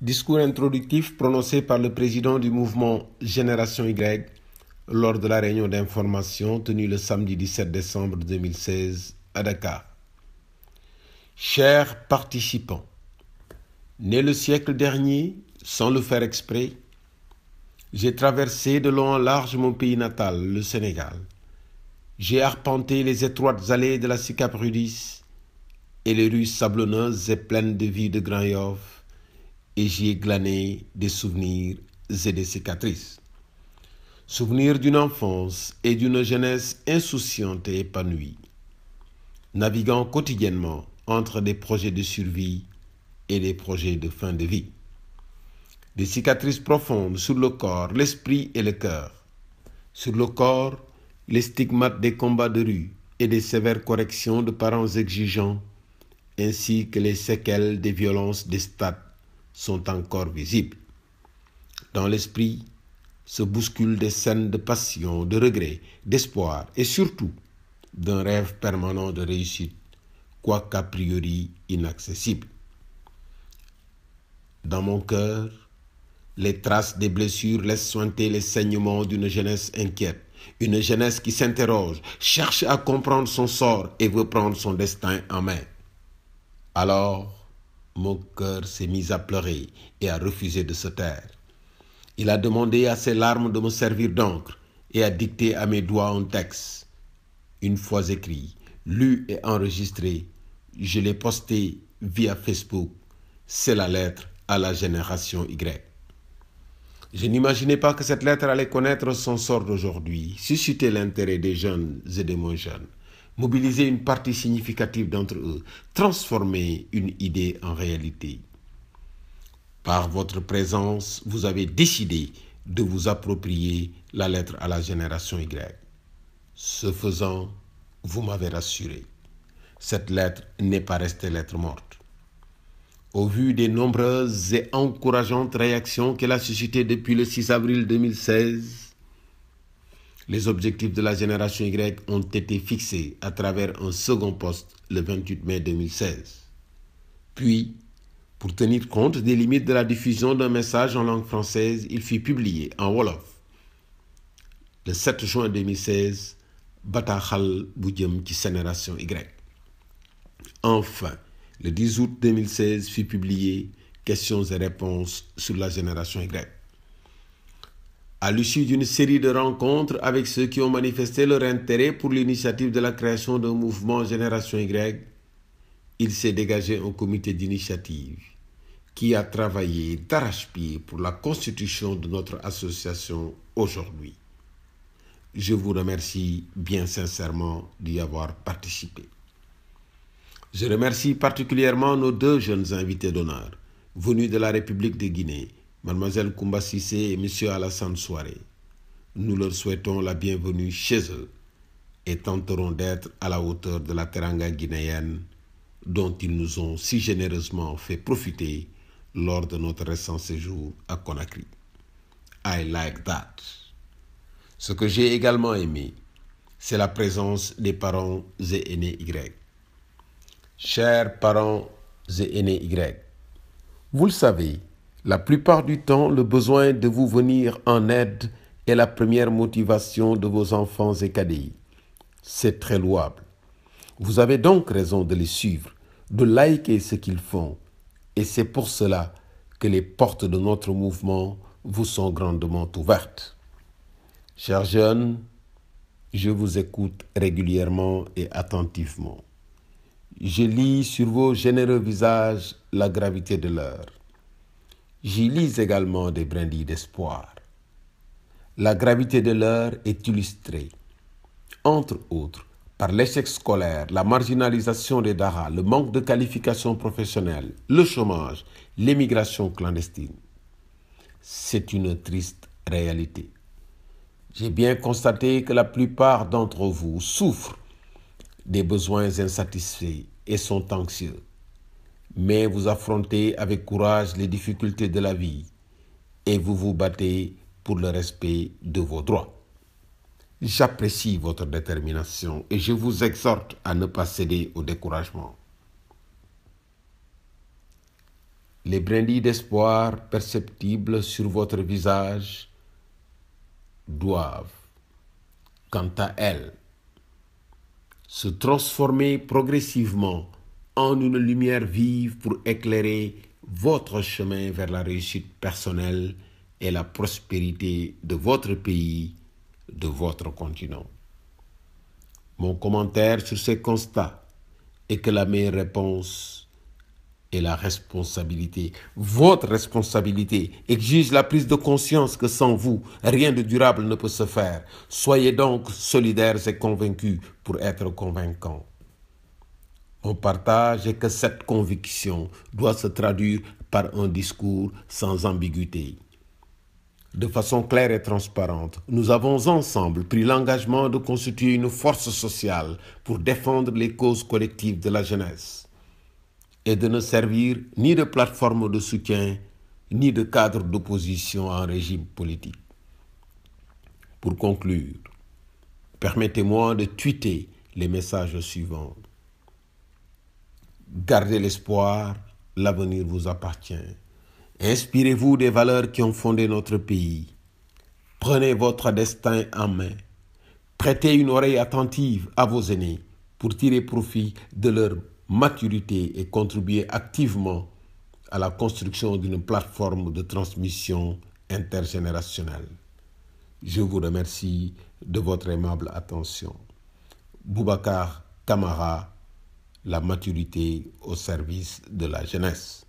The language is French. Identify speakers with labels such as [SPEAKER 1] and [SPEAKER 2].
[SPEAKER 1] Discours introductif prononcé par le président du mouvement Génération Y lors de la réunion d'information tenue le samedi 17 décembre 2016 à Dakar. Chers participants, né le siècle dernier, sans le faire exprès, j'ai traversé de long en large mon pays natal, le Sénégal. J'ai arpenté les étroites allées de la Cicaprudis et les rues sablonneuses et pleines de vie de Grand et j'y ai glané des souvenirs et des cicatrices. Souvenirs d'une enfance et d'une jeunesse insouciante et épanouie, naviguant quotidiennement entre des projets de survie et des projets de fin de vie. Des cicatrices profondes sur le corps, l'esprit et le cœur. Sur le corps, les stigmates des combats de rue et des sévères corrections de parents exigeants, ainsi que les séquelles des violences des sont encore visibles. Dans l'esprit se bousculent des scènes de passion, de regret, d'espoir et surtout d'un rêve permanent de réussite, quoique a priori inaccessible. Dans mon cœur, les traces des blessures laissent sointer les saignements d'une jeunesse inquiète, une jeunesse qui s'interroge, cherche à comprendre son sort et veut prendre son destin en main. Alors, mon cœur s'est mis à pleurer et à refuser de se taire. Il a demandé à ses larmes de me servir d'encre et a dicté à mes doigts un texte. Une fois écrit, lu et enregistré, je l'ai posté via Facebook. C'est la lettre à la génération Y. Je n'imaginais pas que cette lettre allait connaître son sort d'aujourd'hui, susciter l'intérêt des jeunes et des moins jeunes mobiliser une partie significative d'entre eux, transformer une idée en réalité. Par votre présence, vous avez décidé de vous approprier la lettre à la génération Y. Ce faisant, vous m'avez rassuré. Cette lettre n'est pas restée lettre morte. Au vu des nombreuses et encourageantes réactions qu'elle a suscitées depuis le 6 avril 2016, les objectifs de la génération Y ont été fixés à travers un second poste le 28 mai 2016. Puis, pour tenir compte des limites de la diffusion d'un message en langue française, il fut publié en Wolof. Le 7 juin 2016, Batakhal Boudjem qui Génération Y. Enfin, le 10 août 2016 fut publié Questions et réponses sur la génération Y. À l'issue d'une série de rencontres avec ceux qui ont manifesté leur intérêt pour l'initiative de la création d'un mouvement Génération Y, il s'est dégagé un comité d'initiative qui a travaillé d'arrache-pied pour la constitution de notre association aujourd'hui. Je vous remercie bien sincèrement d'y avoir participé. Je remercie particulièrement nos deux jeunes invités d'honneur venus de la République de Guinée Mademoiselle Koumba Sissé et Monsieur Alassane Soare, Nous leur souhaitons la bienvenue chez eux et tenterons d'être à la hauteur de la teranga guinéenne dont ils nous ont si généreusement fait profiter lors de notre récent séjour à Conakry. I like that. Ce que j'ai également aimé, c'est la présence des parents et Y. Chers parents et Y, vous le savez, la plupart du temps, le besoin de vous venir en aide est la première motivation de vos enfants et cadets. C'est très louable. Vous avez donc raison de les suivre, de liker ce qu'ils font. Et c'est pour cela que les portes de notre mouvement vous sont grandement ouvertes. Chers jeunes, je vous écoute régulièrement et attentivement. Je lis sur vos généreux visages la gravité de l'heure j'y lis également des brindilles d'espoir. La gravité de l'heure est illustrée, entre autres, par l'échec scolaire, la marginalisation des Dara, le manque de qualification professionnelle, le chômage, l'émigration clandestine. C'est une triste réalité. J'ai bien constaté que la plupart d'entre vous souffrent des besoins insatisfaits et sont anxieux mais vous affrontez avec courage les difficultés de la vie et vous vous battez pour le respect de vos droits. J'apprécie votre détermination et je vous exhorte à ne pas céder au découragement. Les brindilles d'espoir perceptibles sur votre visage doivent, quant à elles, se transformer progressivement en une lumière vive pour éclairer votre chemin vers la réussite personnelle et la prospérité de votre pays, de votre continent. Mon commentaire sur ces constats est que la meilleure réponse est la responsabilité. Votre responsabilité exige la prise de conscience que sans vous, rien de durable ne peut se faire. Soyez donc solidaires et convaincus pour être convaincants. On partage que cette conviction doit se traduire par un discours sans ambiguïté. De façon claire et transparente, nous avons ensemble pris l'engagement de constituer une force sociale pour défendre les causes collectives de la jeunesse et de ne servir ni de plateforme de soutien ni de cadre d'opposition à un régime politique. Pour conclure, permettez-moi de tweeter les messages suivants. Gardez l'espoir, l'avenir vous appartient. Inspirez-vous des valeurs qui ont fondé notre pays. Prenez votre destin en main. Prêtez une oreille attentive à vos aînés pour tirer profit de leur maturité et contribuer activement à la construction d'une plateforme de transmission intergénérationnelle. Je vous remercie de votre aimable attention. Boubacar Camara la maturité au service de la jeunesse.